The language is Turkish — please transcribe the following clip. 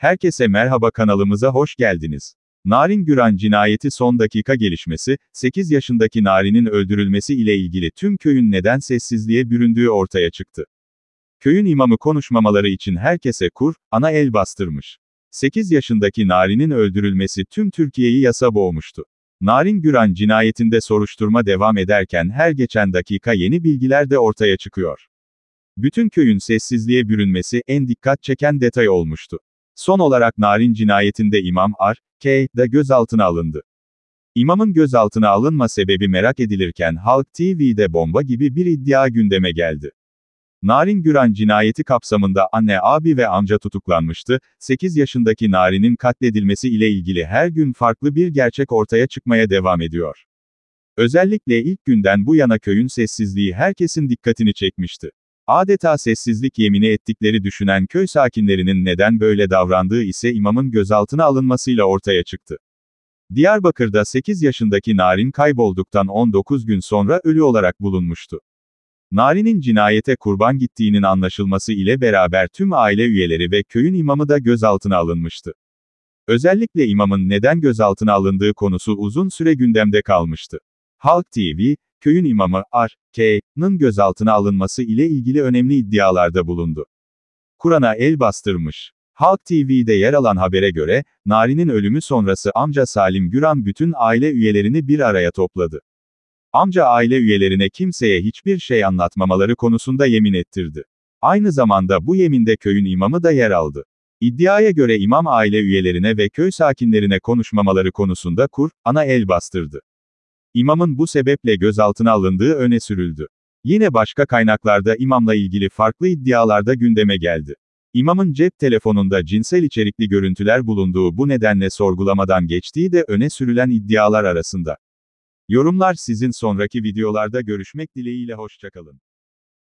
Herkese merhaba kanalımıza hoş geldiniz. Narin Güran cinayeti son dakika gelişmesi, 8 yaşındaki Narin'in öldürülmesi ile ilgili tüm köyün neden sessizliğe büründüğü ortaya çıktı. Köyün imamı konuşmamaları için herkese kur, ana el bastırmış. 8 yaşındaki Narin'in öldürülmesi tüm Türkiye'yi yasa boğmuştu. Narin Güran cinayetinde soruşturma devam ederken her geçen dakika yeni bilgiler de ortaya çıkıyor. Bütün köyün sessizliğe bürünmesi en dikkat çeken detay olmuştu. Son olarak Narin cinayetinde İmam Ar, K. da gözaltına alındı. İmamın gözaltına alınma sebebi merak edilirken Halk TV'de bomba gibi bir iddia gündeme geldi. Narin Güran cinayeti kapsamında anne, abi ve amca tutuklanmıştı. 8 yaşındaki Narin'in katledilmesi ile ilgili her gün farklı bir gerçek ortaya çıkmaya devam ediyor. Özellikle ilk günden bu yana köyün sessizliği herkesin dikkatini çekmişti. Adeta sessizlik yemini ettikleri düşünen köy sakinlerinin neden böyle davrandığı ise imamın gözaltına alınmasıyla ortaya çıktı. Diyarbakır'da 8 yaşındaki Narin kaybolduktan 19 gün sonra ölü olarak bulunmuştu. Narin'in cinayete kurban gittiğinin anlaşılması ile beraber tüm aile üyeleri ve köyün imamı da gözaltına alınmıştı. Özellikle imamın neden gözaltına alındığı konusu uzun süre gündemde kalmıştı. Halk TV, köyün imamı, R.K.'nın gözaltına alınması ile ilgili önemli iddialarda bulundu. Kur'an'a el bastırmış. Halk TV'de yer alan habere göre, Nari'nin ölümü sonrası amca Salim Güran bütün aile üyelerini bir araya topladı. Amca aile üyelerine kimseye hiçbir şey anlatmamaları konusunda yemin ettirdi. Aynı zamanda bu yeminde köyün imamı da yer aldı. İddiaya göre imam aile üyelerine ve köy sakinlerine konuşmamaları konusunda kur, ana el bastırdı. İmamın bu sebeple gözaltına alındığı öne sürüldü. Yine başka kaynaklarda imamla ilgili farklı iddialarda gündeme geldi. İmamın cep telefonunda cinsel içerikli görüntüler bulunduğu bu nedenle sorgulamadan geçtiği de öne sürülen iddialar arasında. Yorumlar sizin sonraki videolarda görüşmek dileğiyle hoşçakalın.